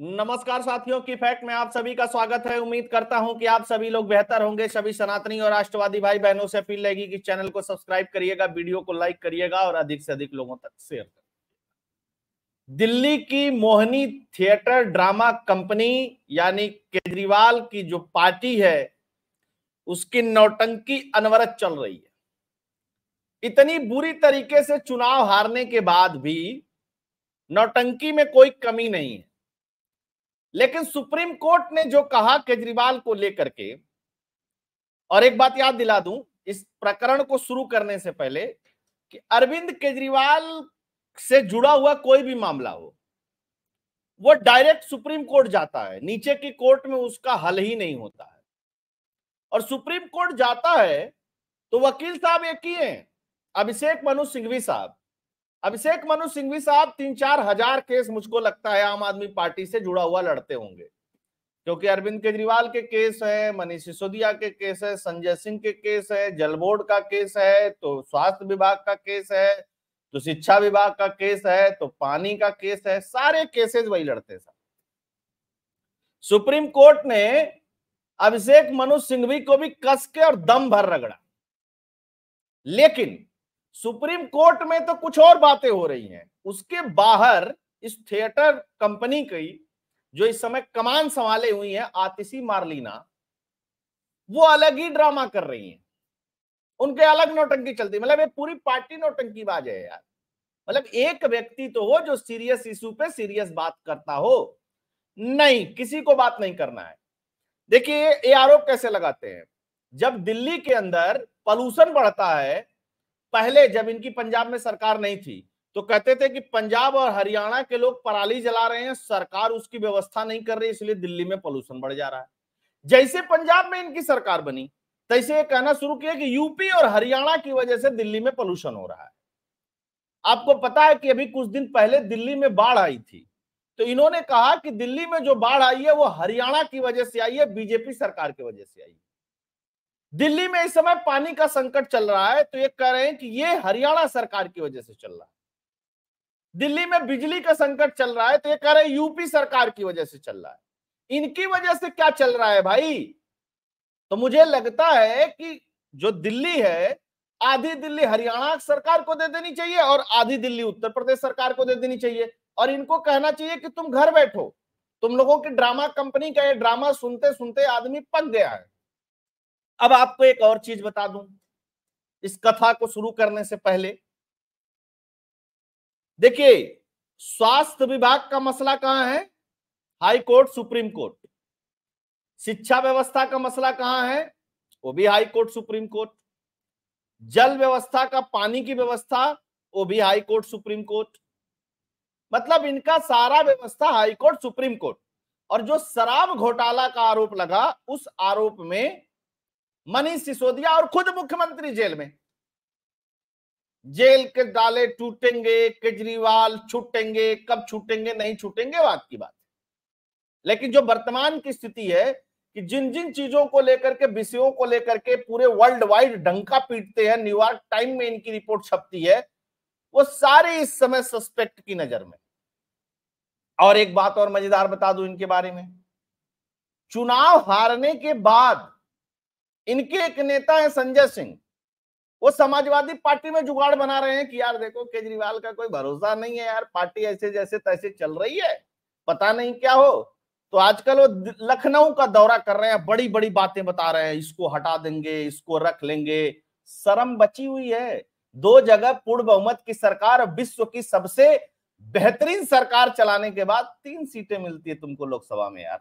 नमस्कार साथियों की फैक्ट में आप सभी का स्वागत है उम्मीद करता हूं कि आप सभी लोग बेहतर होंगे सभी सनातनी और राष्ट्रवादी भाई बहनों से अपील रहेगी कि चैनल को सब्सक्राइब करिएगा वीडियो को लाइक करिएगा और अधिक से अधिक लोगों तक शेयर करिएगा दिल्ली की मोहनी थिएटर ड्रामा कंपनी यानी केजरीवाल की जो पार्टी है उसकी नौटंकी अनवरत चल रही है इतनी बुरी तरीके से चुनाव हारने के बाद भी नौटंकी में कोई कमी नहीं है लेकिन सुप्रीम कोर्ट ने जो कहा केजरीवाल को लेकर के और एक बात याद दिला दूं इस प्रकरण को शुरू करने से पहले कि अरविंद केजरीवाल से जुड़ा हुआ कोई भी मामला हो वो डायरेक्ट सुप्रीम कोर्ट जाता है नीचे की कोर्ट में उसका हल ही नहीं होता है और सुप्रीम कोर्ट जाता है तो वकील साहब एक ही हैं अभिषेक मनु सिंघवी साहब अभिषेक मनु सिंघवी साहब तीन चार हजार केस मुझको लगता है आम आदमी पार्टी से जुड़ा हुआ लड़ते होंगे क्योंकि अरविंद केजरीवाल के केस है मनीष सिसोदिया के केस है संजय सिंह के केस है जल बोर्ड का केस है तो स्वास्थ्य विभाग का केस है तो शिक्षा विभाग का केस है तो पानी का केस है सारे केसेस वही लड़ते साहब सुप्रीम कोर्ट ने अभिषेक मनु सिंघवी को भी कस के और दम भर रगड़ा लेकिन सुप्रीम कोर्ट में तो कुछ और बातें हो रही हैं उसके बाहर इस थिएटर कंपनी की जो इस समय कमान संभाले हुई है आतिशी मार्लिना वो अलग ही ड्रामा कर रही हैं उनके अलग नोटंकी चलती मतलब ये पूरी पार्टी नोटंकी बाज है यार मतलब एक व्यक्ति तो हो जो सीरियस इशू पे सीरियस बात करता हो नहीं किसी को बात नहीं करना है देखिए ये आरोप कैसे लगाते हैं जब दिल्ली के अंदर पॉल्यूशन बढ़ता है पहले जब इनकी पंजाब में सरकार नहीं थी तो कहते थे कि पंजाब और हरियाणा के लोग पराली जला रहे हैं सरकार उसकी व्यवस्था नहीं कर रही इसलिए दिल्ली में पोल्यूशन बढ़ जा रहा है जैसे पंजाब में इनकी सरकार बनी तैसे ये कहना शुरू किया कि यूपी और हरियाणा की वजह से दिल्ली में पोल्यूशन हो रहा है आपको पता है कि अभी कुछ दिन पहले दिल्ली में बाढ़ आई थी तो इन्होंने कहा कि दिल्ली में जो बाढ़ आई है वो हरियाणा की वजह से आई है बीजेपी सरकार की वजह से आई है दिल्ली में इस समय पानी का संकट चल रहा है तो ये कह रहे हैं कि ये हरियाणा सरकार की वजह से चल रहा है दिल्ली में बिजली का संकट चल रहा है तो ये कह रहे हैं यूपी सरकार की वजह से चल रहा है इनकी वजह से क्या चल रहा है भाई तो मुझे लगता है कि जो दिल्ली है आधी दिल्ली हरियाणा सरकार को दे देनी चाहिए और आधी दिल्ली उत्तर प्रदेश सरकार को दे देनी चाहिए और इनको कहना चाहिए कि तुम घर बैठो तुम लोगों की ड्रामा कंपनी का ये ड्रामा सुनते सुनते आदमी पक गया है अब आपको एक और चीज बता दूं इस कथा को शुरू करने से पहले देखिए स्वास्थ्य विभाग का मसला कहां है हाई कोर्ट सुप्रीम कोर्ट शिक्षा व्यवस्था का मसला कहां है वो भी हाई कोर्ट सुप्रीम कोर्ट जल व्यवस्था का पानी की व्यवस्था वो भी हाई कोर्ट सुप्रीम कोर्ट मतलब इनका सारा व्यवस्था हाई कोर्ट सुप्रीम कोर्ट और जो शराब घोटाला का आरोप लगा उस आरोप में मनीष सिसोदिया और खुद मुख्यमंत्री जेल में जेल के दाले टूटेंगे केजरीवाल छूटेंगे कब छूटेंगे नहीं छूटेंगे बात की बात लेकिन जो वर्तमान की स्थिति है कि जिन जिन चीजों को लेकर के विषयों को लेकर के पूरे वर्ल्ड वाइड डंका पीटते हैं न्यूयॉर्क टाइम में इनकी रिपोर्ट छपती है वो सारे इस समय सस्पेक्ट की नजर में और एक बात और मजेदार बता दू इनके बारे में चुनाव हारने के बाद इनके एक नेता है संजय सिंह वो समाजवादी पार्टी में जुगाड़ बना रहे हैं कि यार देखो केजरीवाल का कोई भरोसा नहीं है यार पार्टी ऐसे जैसे तैसे चल रही है पता नहीं क्या हो तो आजकल वो लखनऊ का दौरा कर रहे हैं बड़ी बड़ी बातें बता रहे हैं इसको हटा देंगे इसको रख लेंगे शर्म बची हुई है दो जगह पूर्ण बहुमत की सरकार विश्व की सबसे बेहतरीन सरकार चलाने के बाद तीन सीटें मिलती है तुमको लोकसभा में यार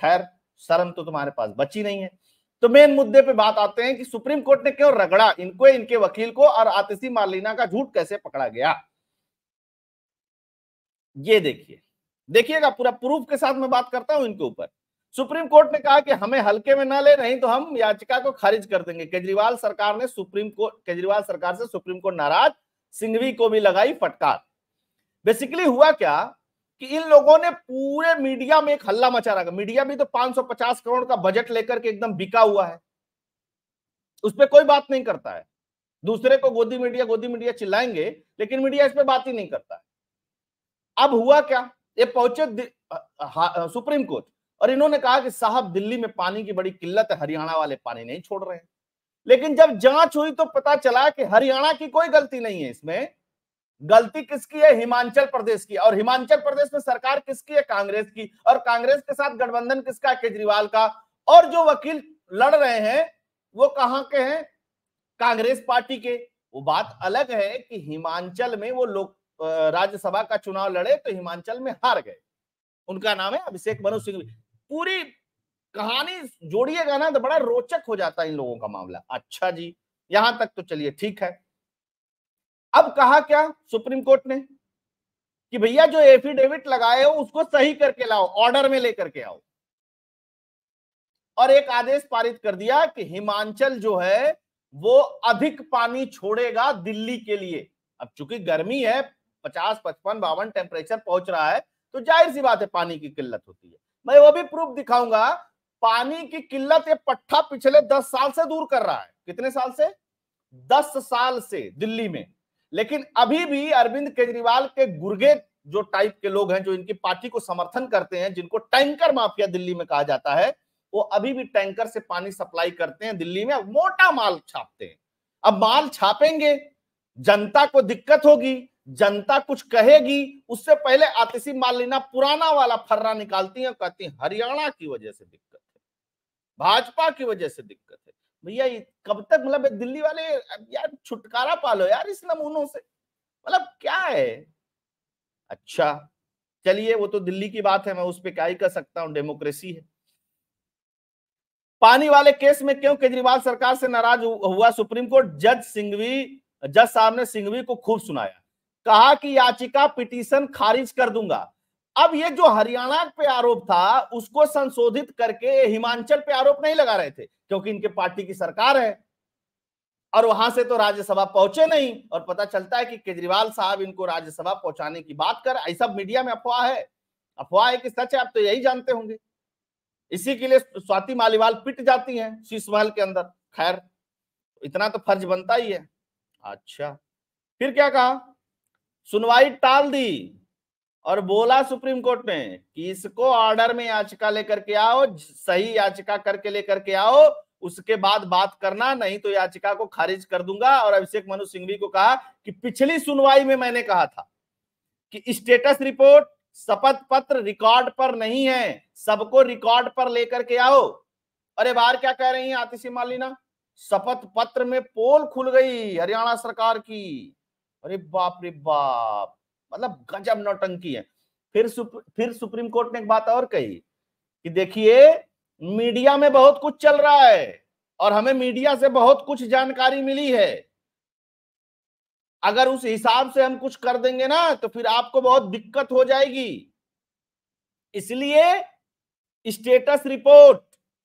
खैर शर्म तो तुम्हारे पास बची नहीं है तो मेन मुद्दे पे बात आते हैं कि सुप्रीम कोर्ट ने क्यों रगड़ा इनको इनके वकील को और आतिशी मालिना का झूठ कैसे पकड़ा गया ये देखिए देखिएगा पूरा प्रूफ के साथ मैं बात करता हूं इनके ऊपर सुप्रीम कोर्ट ने कहा कि हमें हल्के में ना ले नहीं तो हम याचिका को खारिज कर देंगे केजरीवाल सरकार ने सुप्रीम कोर्ट केजरीवाल सरकार से सुप्रीम कोर्ट नाराज सिंघवी को भी लगाई फटकार बेसिकली हुआ क्या कि इन लोगों ने पूरे मीडिया में एक हल्ला मचा रखा मीडिया भी तो 550 करोड़ का बजट लेकर के एकदम बिका हुआ है उस पर कोई बात नहीं करता है दूसरे को गोदी मीडिया गोदी मीडिया चिल्लाएंगे लेकिन मीडिया इस पर बात ही नहीं करता अब हुआ क्या ये पहुंचे सुप्रीम कोर्ट और इन्होंने कहा कि साहब दिल्ली में पानी की बड़ी किल्लत है हरियाणा वाले पानी नहीं छोड़ रहे लेकिन जब जांच हुई तो पता चला कि हरियाणा की कोई गलती नहीं है इसमें गलती किसकी है हिमाचल प्रदेश की और हिमाचल प्रदेश में सरकार किसकी है कांग्रेस की और कांग्रेस के साथ गठबंधन किसका केजरीवाल का और जो वकील लड़ रहे हैं वो कहां के हैं कांग्रेस पार्टी के वो बात अलग है कि हिमाचल में वो लोग राज्यसभा का चुनाव लड़े तो हिमाचल में हार गए उनका नाम है अभिषेक मनु सिंह पूरी कहानी जोड़िएगा ना तो बड़ा रोचक हो जाता है इन लोगों का मामला अच्छा जी यहां तक तो चलिए ठीक है अब कहा क्या सुप्रीम कोर्ट ने कि भैया जो एफिडेविट लगाए हो उसको सही करके लाओ ऑर्डर में लेकर के आओ और एक आदेश पारित कर दिया कि हिमाचल जो है वो अधिक पानी छोड़ेगा दिल्ली के लिए अब चूंकि गर्मी है पचास पचपन बावन टेम्परेचर पहुंच रहा है तो जाहिर सी बात है पानी की किल्लत होती है मैं वो भी प्रूफ दिखाऊंगा पानी की किल्लत ये पट्टा पिछले दस साल से दूर कर रहा है कितने साल से दस साल से दिल्ली में लेकिन अभी भी अरविंद केजरीवाल के गुर्गे जो टाइप के लोग हैं जो इनकी पार्टी को समर्थन करते हैं जिनको टैंकर माफिया दिल्ली में कहा जाता है वो अभी भी टैंकर से पानी सप्लाई करते हैं दिल्ली में मोटा माल छापते हैं अब माल छापेंगे जनता को दिक्कत होगी जनता कुछ कहेगी उससे पहले आतिशी लेना पुराना वाला फर्रा निकालती है कहती है हरियाणा की वजह से दिक्कत है भाजपा की वजह से दिक्कत है भैया कब तक मतलब दिल्ली वाले यार छुटकारा पालो यार इस नमूनों से मतलब क्या है अच्छा चलिए वो तो दिल्ली की बात है मैं उस पर क्या ही कर सकता हूँ डेमोक्रेसी है पानी वाले केस में क्यों केजरीवाल सरकार से नाराज हुआ सुप्रीम कोर्ट जज सिंघवी जज साहब ने सिंघवी को खूब सुनाया कहा कि याचिका पिटीशन खारिज कर दूंगा अब ये जो हरियाणा पे आरोप था उसको संशोधित करके हिमाचल पे आरोप नहीं लगा रहे थे क्योंकि इनके पार्टी की सरकार है और वहां से तो राज्यसभा पहुंचे नहीं और पता चलता है कि केजरीवाल साहब इनको राज्यसभा पहुंचाने की बात कर ऐसा मीडिया में अफवाह है अफवाह है कि सच है आप तो यही जानते होंगे इसी के लिए स्वाति मालीवाल पिट जाती है शीश महल के अंदर खैर इतना तो फर्ज बनता ही है अच्छा फिर क्या कहा सुनवाई टाल दी और बोला सुप्रीम कोर्ट में कि इसको ऑर्डर में याचिका लेकर के आओ सही याचिका करके लेकर के आओ उसके बाद बात करना नहीं तो याचिका को खारिज कर दूंगा और अभिषेक मनु सिंघवी को कहा कि पिछली सुनवाई में मैंने कहा था कि स्टेटस रिपोर्ट शपथ पत्र रिकॉर्ड पर नहीं है सबको रिकॉर्ड पर लेकर के आओ अरे बार क्या कह रही है आतिशी मालिना शपथ पत्र में पोल खुल गई हरियाणा सरकार की अरे बाप रे बाप मतलब गजब नौटंकी है फिर सुप, फिर सुप्रीम कोर्ट ने एक बात और कही कि देखिए मीडिया में बहुत कुछ चल रहा है और हमें मीडिया से बहुत कुछ जानकारी मिली है अगर उस हिसाब से हम कुछ कर देंगे ना तो फिर आपको बहुत दिक्कत हो जाएगी इसलिए स्टेटस रिपोर्ट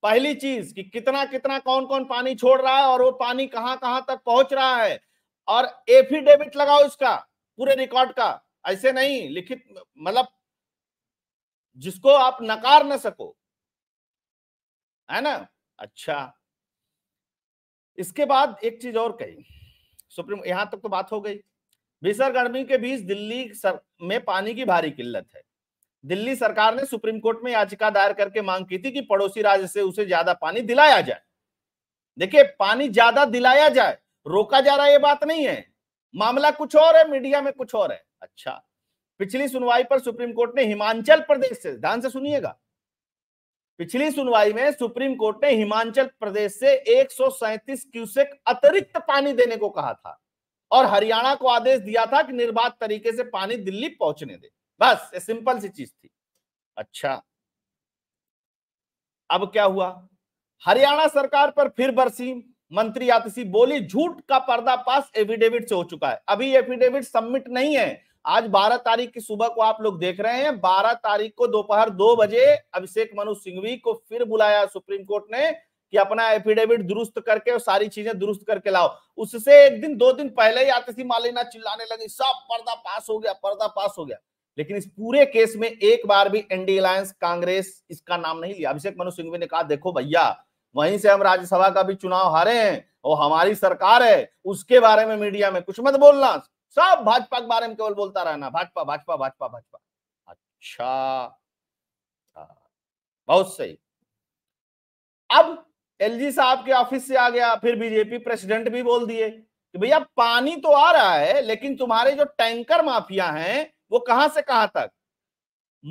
पहली चीज कि कितना कितना कौन कौन पानी छोड़ रहा है और वो पानी कहां कहां तक पहुंच रहा है और एफिडेविट लगाओ इसका पूरे रिकॉर्ड का ऐसे नहीं लिखित मतलब जिसको आप नकार ना सको है ना अच्छा इसके बाद एक चीज और कही सुप्रीम यहां तक तो बात हो गई भीषण गर्मी के बीच दिल्ली सर, में पानी की भारी किल्लत है दिल्ली सरकार ने सुप्रीम कोर्ट में याचिका दायर करके मांग की थी कि पड़ोसी राज्य से उसे ज्यादा पानी दिलाया जाए देखिए पानी ज्यादा दिलाया जाए रोका जा रहा ये बात नहीं है मामला कुछ और है मीडिया में कुछ और है अच्छा पिछली सुनवाई पर सुप्रीम कोर्ट ने हिमाचल प्रदेश से ध्यान से सुनिएगा पिछली सुनवाई में सुप्रीम कोर्ट ने हिमाचल प्रदेश से एक क्यूसेक अतिरिक्त पानी देने को कहा था और हरियाणा को आदेश दिया था कि निर्बाध तरीके से पानी दिल्ली पहुंचने दे बस ये सिंपल सी चीज थी अच्छा अब क्या हुआ हरियाणा सरकार पर फिर बरसी मंत्री आतिशी बोली झूठ का पर्दा पास एफिडेविट से हो चुका है अभी एफिडेविट सबमिट नहीं है आज 12 तारीख की सुबह को आप लोग देख रहे हैं 12 तारीख को दोपहर दो बजे अभिषेक मनु सिंघवी को फिर बुलाया सुप्रीम कोर्ट ने कि अपना एफिडेविट दुरुस्त करके और सारी चीजें दुरुस्त करके लाओ उससे एक दिन दो दिन पहले ही आतिशी मालिना चिल्लाने लगी सब पर्दा पास हो गया पर्दा पास हो गया लेकिन इस पूरे केस में एक बार भी एनडी अलायंस कांग्रेस इसका नाम नहीं लिया अभिषेक मनु सिंघवी ने कहा देखो भैया वहीं से हम राज्यसभा का भी चुनाव हारे हैं और हमारी सरकार है उसके बारे में मीडिया में कुछ मत बोलना सब भाजपा के बारे में केवल बोलता रहना भाजपा भाजपा भाजपा भाजपा अच्छा, अच्छा बहुत सही अब एलजी साहब के ऑफिस से आ गया फिर बीजेपी प्रेसिडेंट भी बोल दिए कि भैया पानी तो आ रहा है लेकिन तुम्हारे जो टैंकर माफिया हैं वो कहां से कहां तक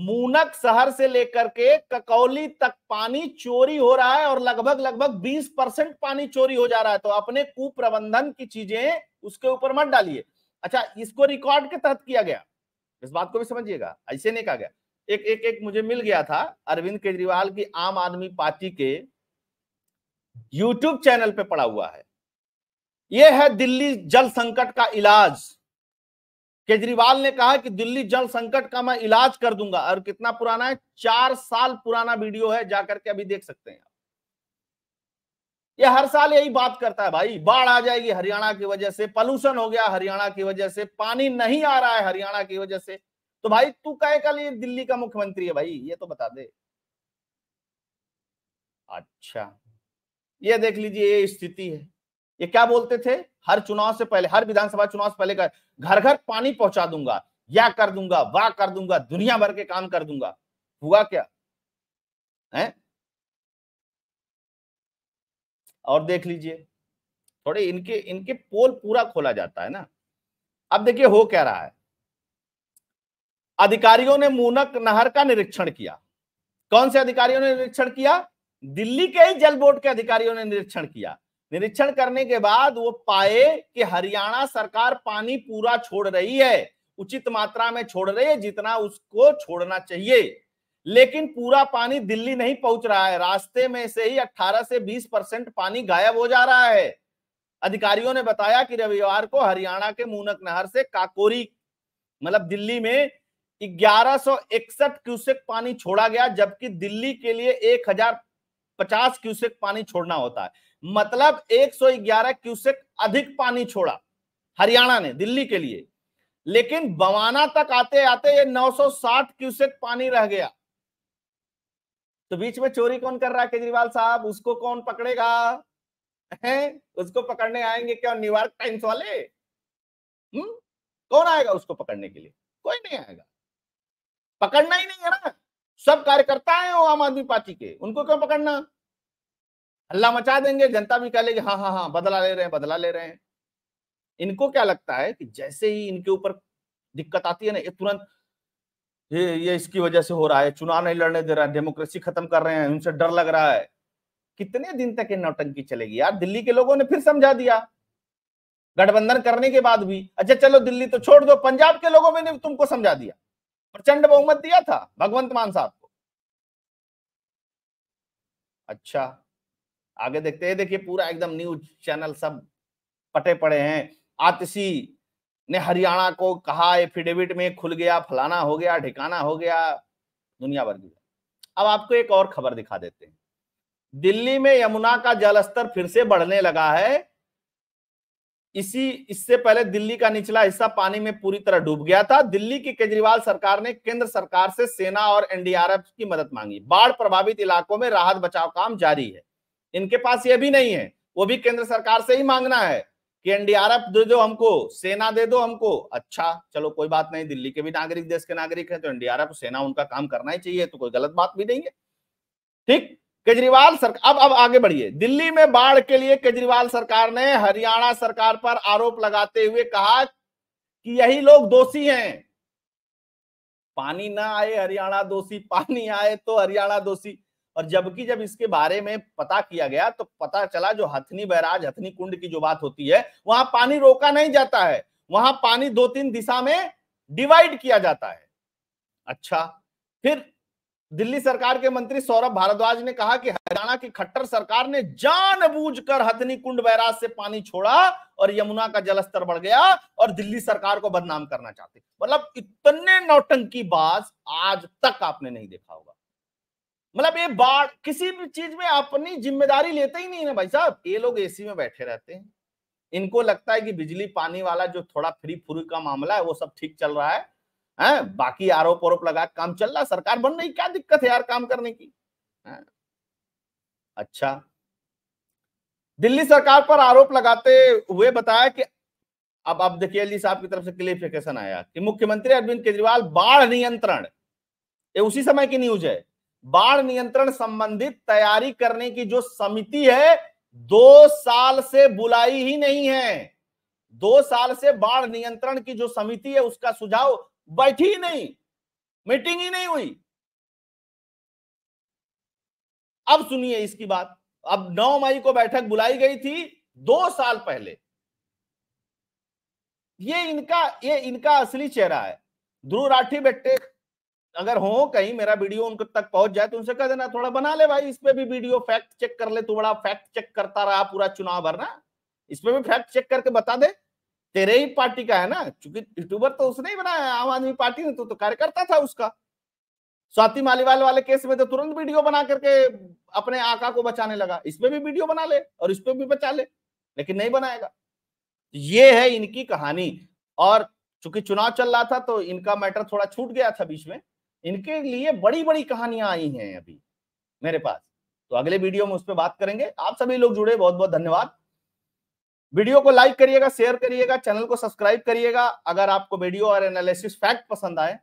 मूनक शहर से लेकर के ककौली तक पानी चोरी हो रहा है और लगभग लगभग 20 परसेंट पानी चोरी हो जा रहा है तो अपने कुप्रबंधन की चीजें उसके ऊपर मत डालिए अच्छा इसको रिकॉर्ड के तहत किया गया इस बात को भी समझिएगा ऐसे नहीं कहा गया एक एक एक मुझे मिल गया था अरविंद केजरीवाल की आम आदमी पार्टी के यूट्यूब चैनल पे पड़ा हुआ है यह है दिल्ली जल संकट का इलाज केजरीवाल ने कहा कि दिल्ली जल संकट का मैं इलाज कर दूंगा और कितना पुराना है चार साल पुराना वीडियो है जाकर के अभी देख सकते हैं आप ये हर साल यही बात करता है भाई बाढ़ आ जाएगी हरियाणा की वजह से पॉल्यूशन हो गया हरियाणा की वजह से पानी नहीं आ रहा है हरियाणा की वजह से तो भाई तू कहे कल ये दिल्ली का मुख्यमंत्री है भाई ये तो बता दे अच्छा ये देख लीजिए ये स्थिति है ये क्या बोलते थे हर चुनाव से पहले हर विधानसभा चुनाव से पहले घर घर पानी पहुंचा दूंगा या कर दूंगा वाह कर दूंगा दुनिया भर के काम कर दूंगा हुआ क्या है और देख लीजिए थोड़े इनके इनके पोल पूरा खोला जाता है ना अब देखिए हो क्या रहा है अधिकारियों ने मूनक नहर का निरीक्षण किया कौन से अधिकारियों ने निरीक्षण किया दिल्ली के ही जल बोर्ड के अधिकारियों ने निरीक्षण किया निरीक्षण करने के बाद वो पाए कि हरियाणा सरकार पानी पूरा छोड़ रही है उचित मात्रा में छोड़ रही है जितना उसको छोड़ना चाहिए लेकिन पूरा पानी दिल्ली नहीं पहुंच रहा है रास्ते में से ही 18 से 20 परसेंट पानी गायब हो जा रहा है अधिकारियों ने बताया कि रविवार को हरियाणा के मूनक नहर से काकोरी मतलब दिल्ली में ग्यारह क्यूसेक पानी छोड़ा गया जबकि दिल्ली के लिए एक हजार पचास क्यूसेक पानी छोड़ना होता है मतलब 111 क्यूसेक अधिक पानी छोड़ा हरियाणा ने दिल्ली के लिए लेकिन बवाना तक आते आते ये 960 क्यूसेक पानी रह गया तो बीच में चोरी कौन कर रहा है केजरीवाल साहब उसको कौन पकड़ेगा है उसको पकड़ने आएंगे क्या न्यूयॉर्क टाइम्स वाले हुँ? हम्म? कौन आएगा उसको पकड़ने के लिए कोई नहीं आएगा पकड़ना ही नहीं है ना सब कार्यकर्ता है वो आम आदमी पार्टी के उनको क्यों पकड़ना हल्ला मचा देंगे जनता भी कह लेगी हाँ हाँ हाँ बदला ले रहे हैं बदला ले रहे हैं इनको क्या लगता है कि जैसे ही इनके ऊपर दिक्कत आती है ना ये तुरंत ये ये इसकी वजह से हो रहा है चुनाव नहीं लड़ने दे रहा है डेमोक्रेसी खत्म कर रहे हैं उनसे डर लग रहा है कितने दिन तक ये नौटंकी चलेगी यार दिल्ली के लोगों ने फिर समझा दिया गठबंधन करने के बाद भी अच्छा चलो दिल्ली तो छोड़ दो पंजाब के लोगों ने तुमको समझा दिया प्रचंड बहुमत दिया था भगवंत मान साहब को अच्छा आगे देखते हैं देखिए पूरा एकदम न्यूज चैनल सब पटे पड़े हैं आतिशी ने हरियाणा को कहा एफिडेविट में खुल गया फलाना हो गया ठिकाना हो गया दुनिया भर की अब आपको एक और खबर दिखा देते हैं दिल्ली में यमुना का जलस्तर फिर से बढ़ने लगा है इसी इससे पहले दिल्ली का निचला हिस्सा पानी में पूरी तरह डूब गया था दिल्ली की केजरीवाल सरकार ने केंद्र सरकार से सेना और एनडीआरएफ की मदद मांगी बाढ़ प्रभावित इलाकों में राहत बचाव काम जारी है इनके पास यह भी नहीं है वो भी केंद्र सरकार से ही मांगना है कि एनडीआरएफ दे दो हमको सेना दे दो हमको अच्छा चलो कोई बात नहीं दिल्ली के भी नागरिक देश के नागरिक हैं तो एनडीआरएफ सेना उनका काम करना ही चाहिए तो कोई गलत बात भी नहीं है ठीक केजरीवाल सरकार अब अब आगे बढ़िए दिल्ली में बाढ़ के लिए केजरीवाल सरकार ने हरियाणा सरकार पर आरोप लगाते हुए कहा कि यही लोग दोषी हैं पानी ना आए हरियाणा दोषी पानी आए तो हरियाणा दोषी और जबकि जब इसके बारे में पता किया गया तो पता चला जो हथनी बैराज हथनी कुंड की जो बात होती है वहां पानी रोका नहीं जाता है वहां पानी दो तीन दिशा में डिवाइड किया जाता है अच्छा फिर दिल्ली सरकार के मंत्री सौरभ भारद्वाज ने कहा कि हरियाणा की खट्टर सरकार ने जानबूझकर हथनी कुंड बैराज से पानी छोड़ा और यमुना का जलस्तर बढ़ गया और दिल्ली सरकार को बदनाम करना चाहते मतलब इतने नौटंकी बाज आज तक आपने नहीं देखा होगा मतलब ये बाढ़ किसी भी चीज में अपनी जिम्मेदारी लेते ही नहीं ना भाई साहब ये लोग एसी में बैठे रहते हैं इनको लगता है कि बिजली पानी वाला जो थोड़ा फ्री फ्री का मामला है वो सब ठीक चल रहा है हैं बाकी आरोप आरोप लगा काम चल रहा है सरकार बन रही क्या दिक्कत है यार काम करने की है? अच्छा दिल्ली सरकार पर आरोप लगाते हुए बताया कि अब आप देखिए अली साहब की तरफ से क्लियरिफिकेशन आया कि मुख्यमंत्री अरविंद केजरीवाल बाढ़ नियंत्रण ये उसी समय की न्यूज है बाढ़ नियंत्रण संबंधित तैयारी करने की जो समिति है दो साल से बुलाई ही नहीं है दो साल से बाढ़ नियंत्रण की जो समिति है उसका सुझाव बैठी ही नहीं मीटिंग ही नहीं हुई अब सुनिए इसकी बात अब 9 मई को बैठक बुलाई गई थी दो साल पहले ये इनका ये इनका असली चेहरा है ध्रुव राठी बेटे अगर हो कहीं मेरा वीडियो उनको तक पहुंच जाए तो उनसे कह देना थोड़ा बना ले भाई इस पे भी वीडियो फैक्ट चेक कर ले तू बड़ा फैक्ट चेक करता रहा पूरा चुनाव भरना इस पे भी फैक्ट चेक करके बता दे तेरे ही पार्टी का है ना क्योंकि यूट्यूबर तो उसने ही बनाया आम आदमी पार्टी ने तो, तो कार्यकर्ता था उसका स्वाति मालीवाल वाले केस में तो तुरंत वीडियो बना करके अपने आका को बचाने लगा इसमें भी वीडियो बना ले और इस पर भी बचा ले लेकिन नहीं बनाएगा ये है इनकी कहानी और चूंकि चुनाव चल रहा था तो इनका मैटर थोड़ा छूट गया था बीच में इनके लिए बड़ी बड़ी कहानियां आई हैं अभी मेरे पास तो अगले वीडियो में उस पर बात करेंगे आप सभी लोग जुड़े बहुत बहुत धन्यवाद वीडियो को लाइक करिएगा शेयर करिएगा चैनल को सब्सक्राइब करिएगा अगर आपको वीडियो और एनालिसिस फैक्ट पसंद आए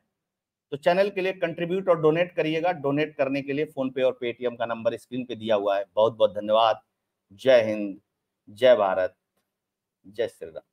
तो चैनल के लिए कंट्रीब्यूट और डोनेट करिएगा डोनेट करने के लिए फोन पे और पेटीएम का नंबर स्क्रीन पे दिया हुआ है बहुत बहुत धन्यवाद जय हिंद जय भारत जय श्री राम